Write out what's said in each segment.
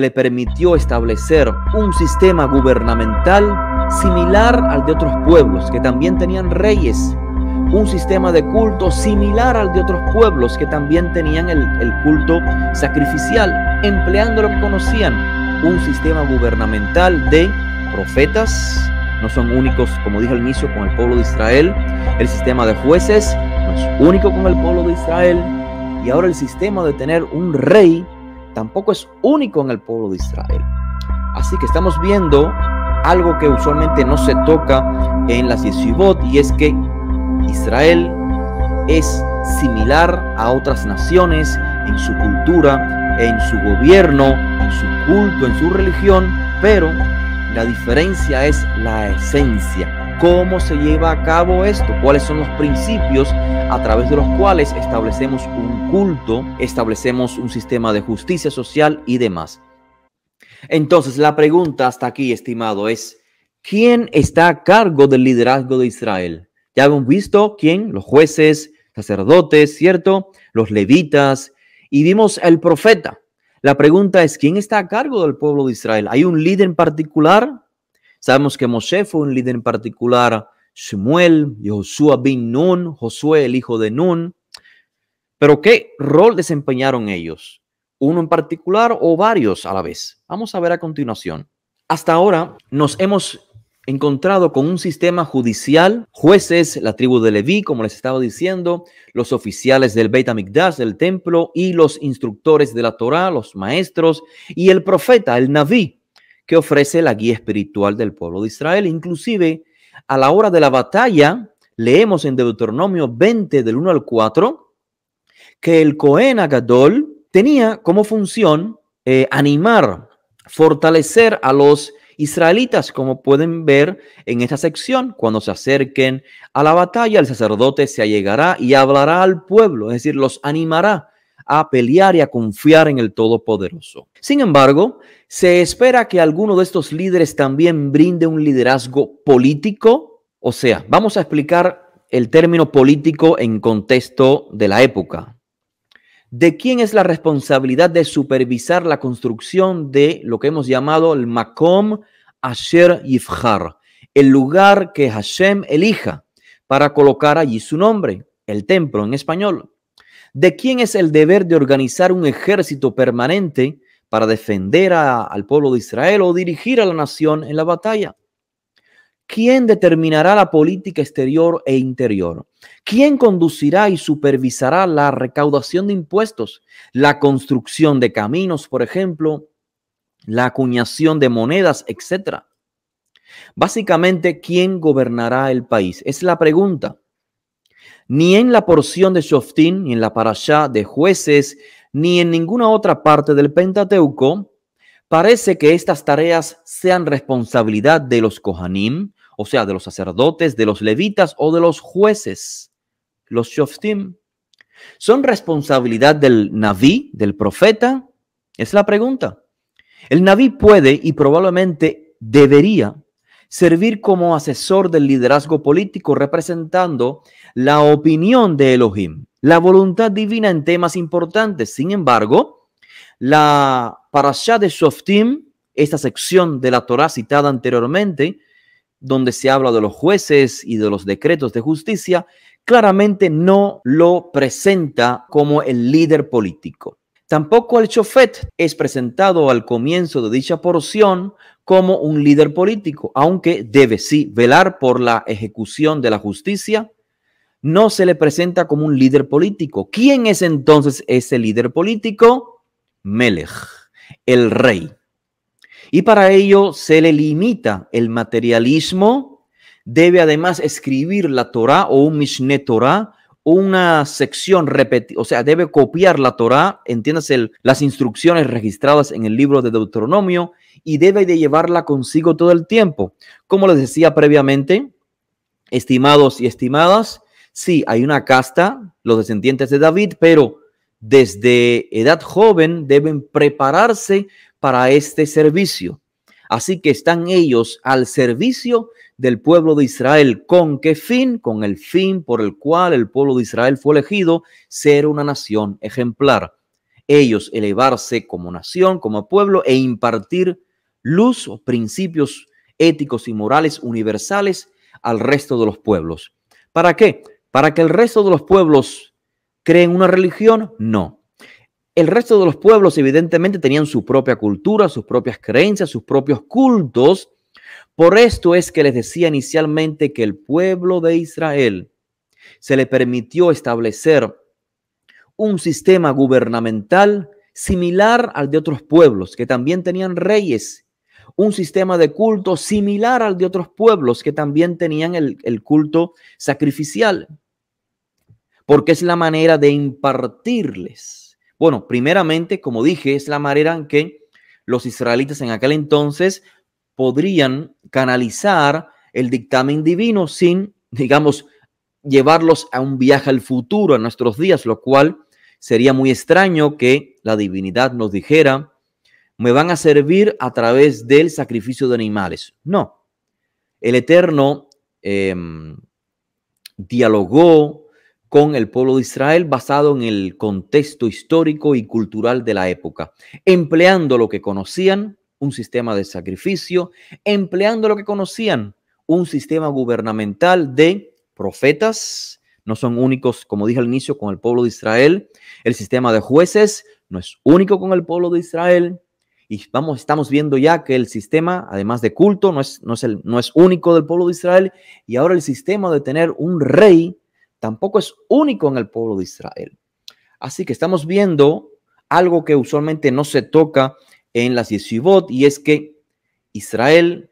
le permitió establecer un sistema gubernamental similar al de otros pueblos que también tenían reyes, un sistema de culto similar al de otros pueblos que también tenían el, el culto sacrificial, empleando lo que conocían, un sistema gubernamental de profetas, no son únicos, como dije al inicio, con el pueblo de Israel, el sistema de jueces no es único con el pueblo de Israel, y ahora el sistema de tener un rey tampoco es único en el pueblo de Israel. Así que estamos viendo algo que usualmente no se toca en las Yeshivot y es que Israel es similar a otras naciones en su cultura, en su gobierno, en su culto, en su religión, pero la diferencia es la esencia cómo se lleva a cabo esto, cuáles son los principios a través de los cuales establecemos un culto, establecemos un sistema de justicia social y demás. Entonces, la pregunta hasta aquí, estimado, es, ¿quién está a cargo del liderazgo de Israel? Ya hemos visto quién, los jueces, sacerdotes, ¿cierto? Los levitas, y vimos el profeta. La pregunta es, ¿quién está a cargo del pueblo de Israel? ¿Hay un líder en particular? Sabemos que Moshe fue un líder en particular, Shemuel, Josué bin Nun, Josué el hijo de Nun. Pero ¿qué rol desempeñaron ellos? ¿Uno en particular o varios a la vez? Vamos a ver a continuación. Hasta ahora nos hemos encontrado con un sistema judicial, jueces, la tribu de Leví, como les estaba diciendo, los oficiales del Beit HaMikdash, del templo, y los instructores de la Torah, los maestros, y el profeta, el Naví, que ofrece la guía espiritual del pueblo de Israel. Inclusive, a la hora de la batalla, leemos en Deuteronomio 20 del 1 al 4 que el Cohen Agadol tenía como función eh, animar, fortalecer a los israelitas, como pueden ver en esta sección. Cuando se acerquen a la batalla, el sacerdote se allegará y hablará al pueblo, es decir, los animará a pelear y a confiar en el Todopoderoso. Sin embargo, se espera que alguno de estos líderes también brinde un liderazgo político. O sea, vamos a explicar el término político en contexto de la época. ¿De quién es la responsabilidad de supervisar la construcción de lo que hemos llamado el Makom Asher Yifhar, el lugar que Hashem elija para colocar allí su nombre, el templo en español? ¿De quién es el deber de organizar un ejército permanente para defender al pueblo de Israel o dirigir a la nación en la batalla? ¿Quién determinará la política exterior e interior? ¿Quién conducirá y supervisará la recaudación de impuestos, la construcción de caminos, por ejemplo, la acuñación de monedas, etcétera? Básicamente, ¿quién gobernará el país? Es la pregunta. Ni en la porción de Shoftim, ni en la parasha de jueces, ni en ninguna otra parte del Pentateuco, parece que estas tareas sean responsabilidad de los Kohanim, o sea, de los sacerdotes, de los levitas o de los jueces, los Shoftim. ¿Son responsabilidad del Naví, del profeta? Es la pregunta. El Naví puede y probablemente debería servir como asesor del liderazgo político representando la opinión de Elohim, la voluntad divina en temas importantes. Sin embargo, la parasha de Shoftim, esta sección de la Torah citada anteriormente, donde se habla de los jueces y de los decretos de justicia, claramente no lo presenta como el líder político. Tampoco el chofet es presentado al comienzo de dicha porción como un líder político, aunque debe sí velar por la ejecución de la justicia, no se le presenta como un líder político. ¿Quién es entonces ese líder político? Melech, el rey. Y para ello se le limita el materialismo. Debe además escribir la Torah o un Mishneh Torah una sección repetida, o sea, debe copiar la Torá, entiéndase las instrucciones registradas en el libro de Deuteronomio y debe de llevarla consigo todo el tiempo. Como les decía previamente, estimados y estimadas, sí, hay una casta, los descendientes de David, pero desde edad joven deben prepararse para este servicio. Así que están ellos al servicio del pueblo de Israel. ¿Con qué fin? Con el fin por el cual el pueblo de Israel fue elegido, ser una nación ejemplar. Ellos elevarse como nación, como pueblo e impartir luz o principios éticos y morales universales al resto de los pueblos. ¿Para qué? ¿Para que el resto de los pueblos creen una religión? No. El resto de los pueblos evidentemente tenían su propia cultura, sus propias creencias, sus propios cultos, por esto es que les decía inicialmente que el pueblo de Israel se le permitió establecer un sistema gubernamental similar al de otros pueblos que también tenían reyes, un sistema de culto similar al de otros pueblos que también tenían el, el culto sacrificial, porque es la manera de impartirles. Bueno, primeramente, como dije, es la manera en que los israelitas en aquel entonces podrían canalizar el dictamen divino sin, digamos, llevarlos a un viaje al futuro, a nuestros días, lo cual sería muy extraño que la divinidad nos dijera, me van a servir a través del sacrificio de animales. No, el Eterno em, dialogó con el pueblo de Israel basado en el contexto histórico y cultural de la época, empleando lo que conocían un sistema de sacrificio, empleando lo que conocían, un sistema gubernamental de profetas, no son únicos, como dije al inicio, con el pueblo de Israel, el sistema de jueces no es único con el pueblo de Israel, y vamos, estamos viendo ya que el sistema, además de culto, no es, no no es único del pueblo de Israel, y ahora el sistema de tener un rey tampoco es único en el pueblo de Israel. Así que estamos viendo algo que usualmente no se toca en las Yeshivot, y es que Israel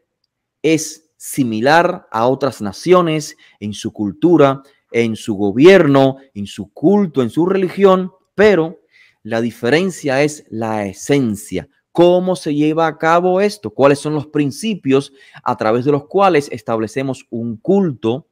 es similar a otras naciones en su cultura, en su gobierno, en su culto, en su religión, pero la diferencia es la esencia. ¿Cómo se lleva a cabo esto? ¿Cuáles son los principios a través de los cuales establecemos un culto,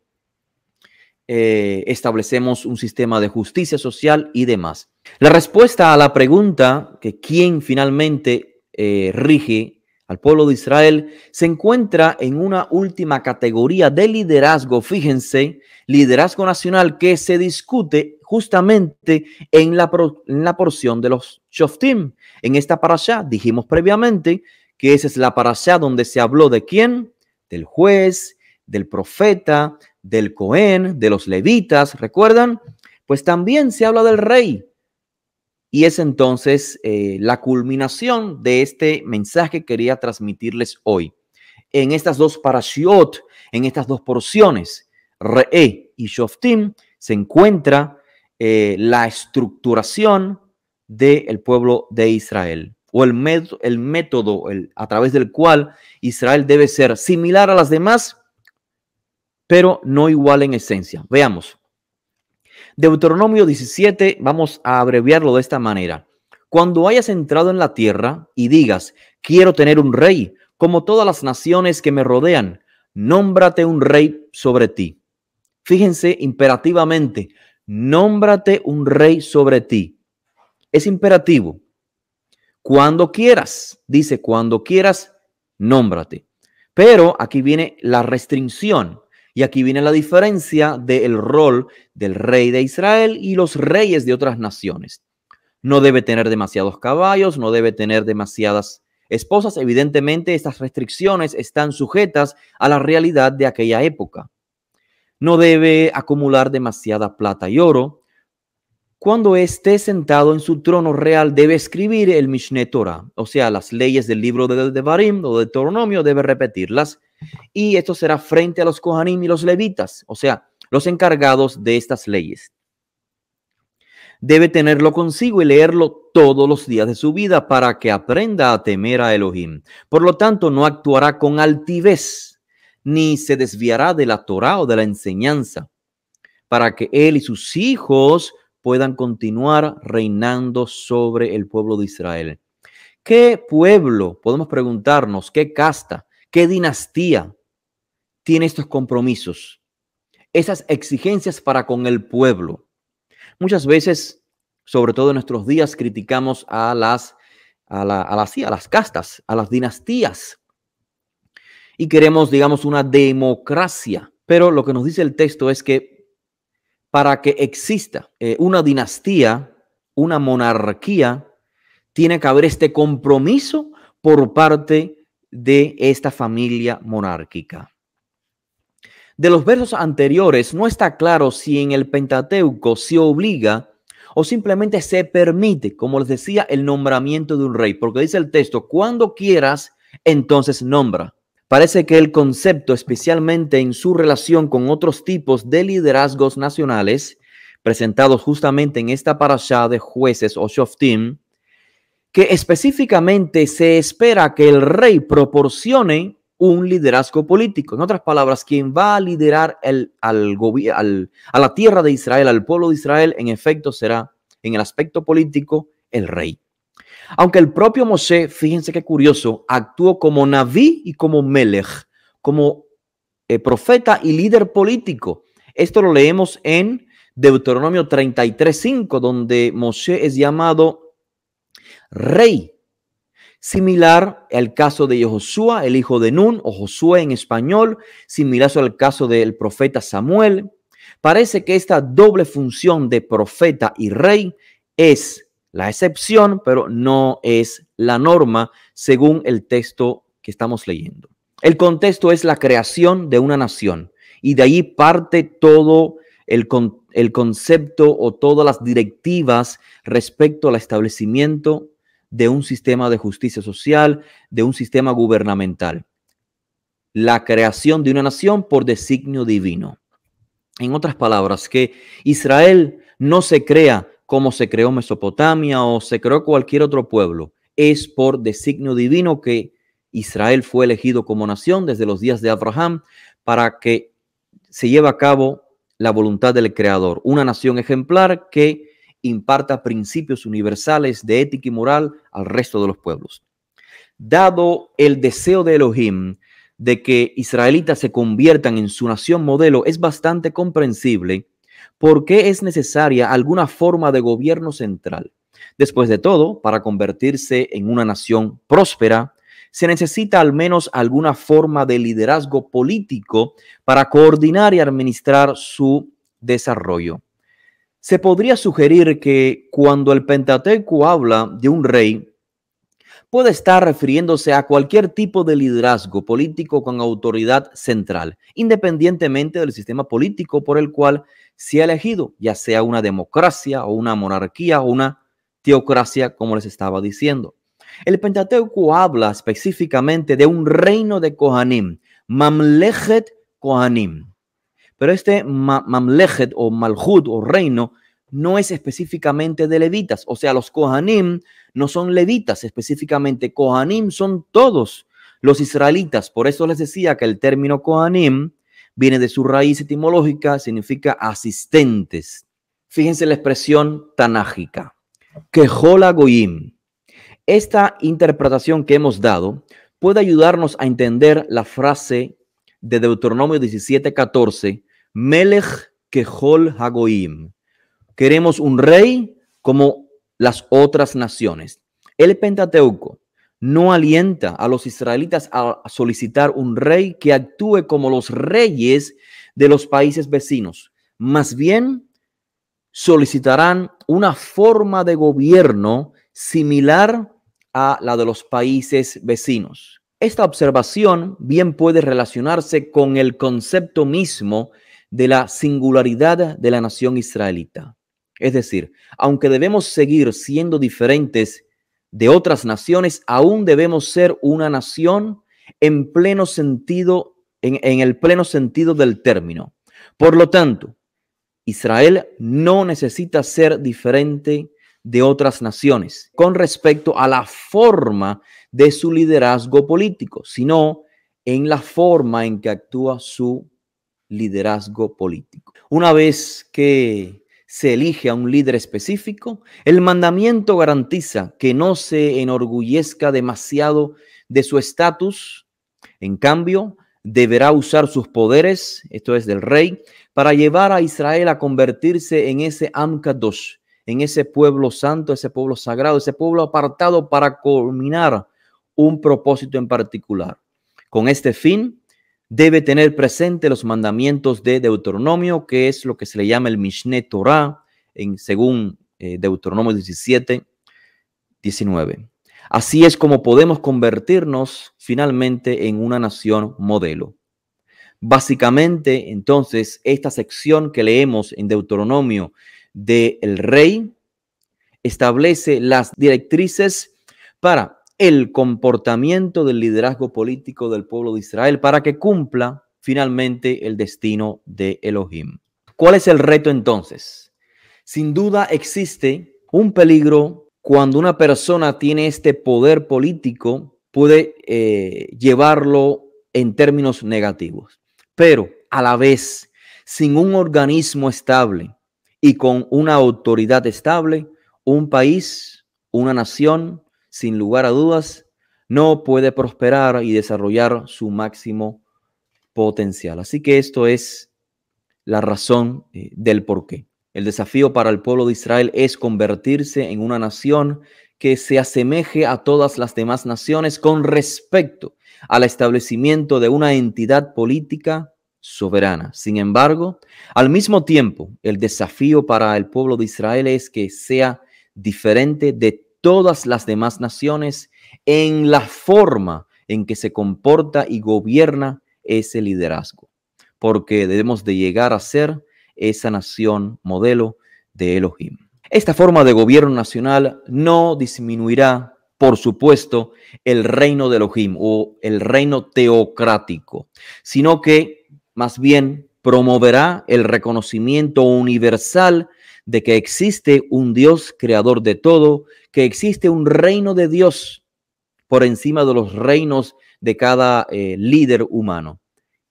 eh, establecemos un sistema de justicia social y demás? La respuesta a la pregunta que quién finalmente eh, rige al pueblo de Israel, se encuentra en una última categoría de liderazgo, fíjense, liderazgo nacional que se discute justamente en la, en la porción de los Shoftim. En esta parasha dijimos previamente que esa es la parasha donde se habló de quién, del juez, del profeta, del Cohen, de los levitas, ¿recuerdan? Pues también se habla del rey. Y es entonces eh, la culminación de este mensaje que quería transmitirles hoy. En estas dos parashiot, en estas dos porciones, Re'e y Shoftim, se encuentra eh, la estructuración del pueblo de Israel o el, método, el método el, a través del cual Israel debe ser similar a las demás, pero no igual en esencia. Veamos. Deuteronomio 17, vamos a abreviarlo de esta manera. Cuando hayas entrado en la tierra y digas, quiero tener un rey, como todas las naciones que me rodean, nómbrate un rey sobre ti. Fíjense imperativamente, nómbrate un rey sobre ti. Es imperativo. Cuando quieras, dice, cuando quieras, nómbrate. Pero aquí viene la restricción. Y aquí viene la diferencia del rol del rey de Israel y los reyes de otras naciones. No debe tener demasiados caballos, no debe tener demasiadas esposas. Evidentemente, estas restricciones están sujetas a la realidad de aquella época. No debe acumular demasiada plata y oro. Cuando esté sentado en su trono real, debe escribir el Mishneh Torah, o sea, las leyes del libro de Devarim o de Deuteronomio, debe repetirlas y esto será frente a los Kohanim y los levitas, o sea, los encargados de estas leyes. Debe tenerlo consigo y leerlo todos los días de su vida para que aprenda a temer a Elohim. Por lo tanto, no actuará con altivez, ni se desviará de la Torah o de la enseñanza, para que él y sus hijos puedan continuar reinando sobre el pueblo de Israel. ¿Qué pueblo, podemos preguntarnos, qué casta ¿Qué dinastía tiene estos compromisos? Esas exigencias para con el pueblo. Muchas veces, sobre todo en nuestros días, criticamos a las, a, las, a las castas, a las dinastías. Y queremos, digamos, una democracia. Pero lo que nos dice el texto es que para que exista eh, una dinastía, una monarquía, tiene que haber este compromiso por parte de de esta familia monárquica. De los versos anteriores no está claro si en el Pentateuco se obliga o simplemente se permite, como les decía, el nombramiento de un rey, porque dice el texto, cuando quieras, entonces nombra. Parece que el concepto, especialmente en su relación con otros tipos de liderazgos nacionales, presentados justamente en esta parasha de jueces o shoftim, que específicamente se espera que el rey proporcione un liderazgo político. En otras palabras, quien va a liderar el, al, al, a la tierra de Israel, al pueblo de Israel, en efecto será, en el aspecto político, el rey. Aunque el propio Moshe, fíjense qué curioso, actuó como Naví y como Melech, como eh, profeta y líder político. Esto lo leemos en Deuteronomio 33.5, donde Moshe es llamado rey. Similar al caso de Josué, el hijo de Nun, o Josué en español, similar al caso del profeta Samuel. Parece que esta doble función de profeta y rey es la excepción, pero no es la norma según el texto que estamos leyendo. El contexto es la creación de una nación y de ahí parte todo el, el concepto o todas las directivas respecto al establecimiento de un sistema de justicia social, de un sistema gubernamental. La creación de una nación por designio divino. En otras palabras, que Israel no se crea como se creó Mesopotamia o se creó cualquier otro pueblo. Es por designio divino que Israel fue elegido como nación desde los días de Abraham para que se lleve a cabo la voluntad del Creador. Una nación ejemplar que imparta principios universales de ética y moral al resto de los pueblos. Dado el deseo de Elohim de que israelitas se conviertan en su nación modelo, es bastante comprensible por qué es necesaria alguna forma de gobierno central. Después de todo, para convertirse en una nación próspera, se necesita al menos alguna forma de liderazgo político para coordinar y administrar su desarrollo. Se podría sugerir que cuando el Pentateuco habla de un rey, puede estar refiriéndose a cualquier tipo de liderazgo político con autoridad central, independientemente del sistema político por el cual se ha elegido, ya sea una democracia o una monarquía o una teocracia, como les estaba diciendo. El Pentateuco habla específicamente de un reino de Kohanim, Mamlechet Kohanim. Pero este ma o malhud o reino no es específicamente de levitas. O sea, los kohanim no son levitas específicamente. Kohanim son todos los israelitas. Por eso les decía que el término kohanim viene de su raíz etimológica, significa asistentes. Fíjense la expresión tanágica. quejola goyim. Esta interpretación que hemos dado puede ayudarnos a entender la frase de Deuteronomio 17.14 Melech Kehol Hagoim. Queremos un rey como las otras naciones. El Pentateuco no alienta a los israelitas a solicitar un rey que actúe como los reyes de los países vecinos. Más bien, solicitarán una forma de gobierno similar a la de los países vecinos. Esta observación bien puede relacionarse con el concepto mismo de la singularidad de la nación israelita. Es decir, aunque debemos seguir siendo diferentes de otras naciones, aún debemos ser una nación en pleno sentido, en, el pleno sentido del término. Por lo tanto, Israel no necesita ser diferente de otras naciones con respecto a la forma de su liderazgo político, sino en la forma en que actúa su liderazgo político. Una vez que se elige a un líder específico, el mandamiento garantiza que no se enorgullezca demasiado de su estatus. En cambio, deberá usar sus poderes, esto es del rey, para llevar a Israel a convertirse en ese Amkadosh, en ese pueblo santo, ese pueblo sagrado, ese pueblo apartado para culminar un propósito en particular. Con este fin, debe tener presente los mandamientos de Deuteronomio, que es lo que se le llama el Mishneh Torah, según eh, Deuteronomio 17, 19. Así es como podemos convertirnos finalmente en una nación modelo. Básicamente, entonces, esta sección que leemos en Deuteronomio del rey establece las directrices para el comportamiento del liderazgo político del pueblo de Israel para que cumpla finalmente el destino de Elohim. ¿Cuál es el reto entonces? Sin duda existe un peligro cuando una persona tiene este poder político, puede eh, llevarlo en términos negativos. Pero a la vez, sin un organismo estable y con una autoridad estable, un país, una nación, sin lugar a dudas, no puede prosperar y desarrollar su máximo potencial. Así que esto es la razón eh, del por qué. El desafío para el pueblo de Israel es convertirse en una nación que se asemeje a todas las demás naciones con respecto al establecimiento de una entidad política soberana. Sin embargo, al mismo tiempo, el desafío para el pueblo de Israel es que sea diferente de todas las demás naciones en la forma en que se comporta y gobierna ese liderazgo, porque debemos de llegar a ser esa nación modelo de Elohim. Esta forma de gobierno nacional no disminuirá, por supuesto, el reino de Elohim o el reino teocrático, sino que más bien promoverá el reconocimiento universal de que existe un Dios creador de todo, que existe un reino de Dios por encima de los reinos de cada eh, líder humano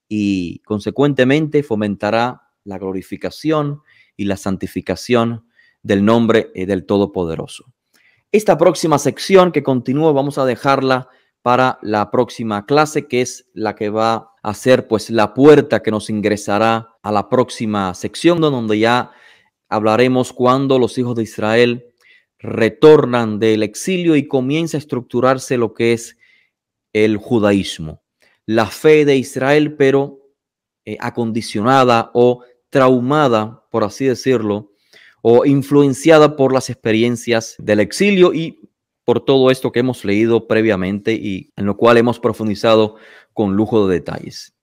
y consecuentemente fomentará la glorificación y la santificación del nombre eh, del Todopoderoso. Esta próxima sección que continúo vamos a dejarla para la próxima clase, que es la que va a ser pues la puerta que nos ingresará a la próxima sección, donde ya hablaremos cuando los hijos de Israel retornan del exilio y comienza a estructurarse lo que es el judaísmo. La fe de Israel, pero eh, acondicionada o traumada, por así decirlo, o influenciada por las experiencias del exilio y por todo esto que hemos leído previamente y en lo cual hemos profundizado con lujo de detalles.